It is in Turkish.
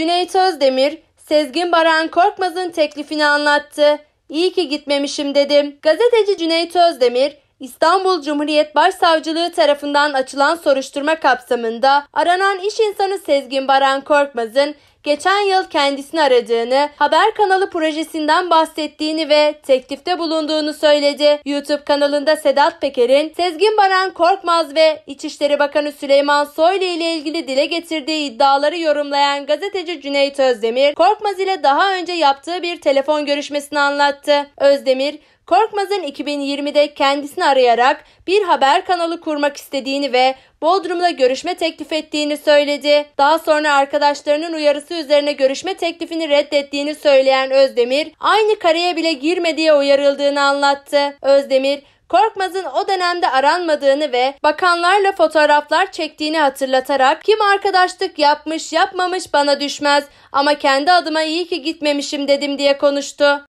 Cüneyt Özdemir, Sezgin Baran Korkmaz'ın teklifini anlattı. İyi ki gitmemişim dedim. Gazeteci Cüneyt Özdemir, İstanbul Cumhuriyet Başsavcılığı tarafından açılan soruşturma kapsamında aranan iş insanı Sezgin Baran Korkmaz'ın geçen yıl kendisini aradığını, haber kanalı projesinden bahsettiğini ve teklifte bulunduğunu söyledi. YouTube kanalında Sedat Peker'in Sezgin Baran Korkmaz ve İçişleri Bakanı Süleyman Soylu ile ilgili dile getirdiği iddiaları yorumlayan gazeteci Cüneyt Özdemir, Korkmaz ile daha önce yaptığı bir telefon görüşmesini anlattı. Özdemir, Korkmaz'ın 2020'de kendisini arayarak bir haber kanalı kurmak istediğini ve Bodrum'da görüşme teklif ettiğini söyledi. Daha sonra arkadaşlarının uyarısı üzerine görüşme teklifini reddettiğini söyleyen Özdemir, aynı kareye bile girme diye uyarıldığını anlattı. Özdemir, Korkmaz'ın o dönemde aranmadığını ve bakanlarla fotoğraflar çektiğini hatırlatarak kim arkadaşlık yapmış yapmamış bana düşmez ama kendi adıma iyi ki gitmemişim dedim diye konuştu.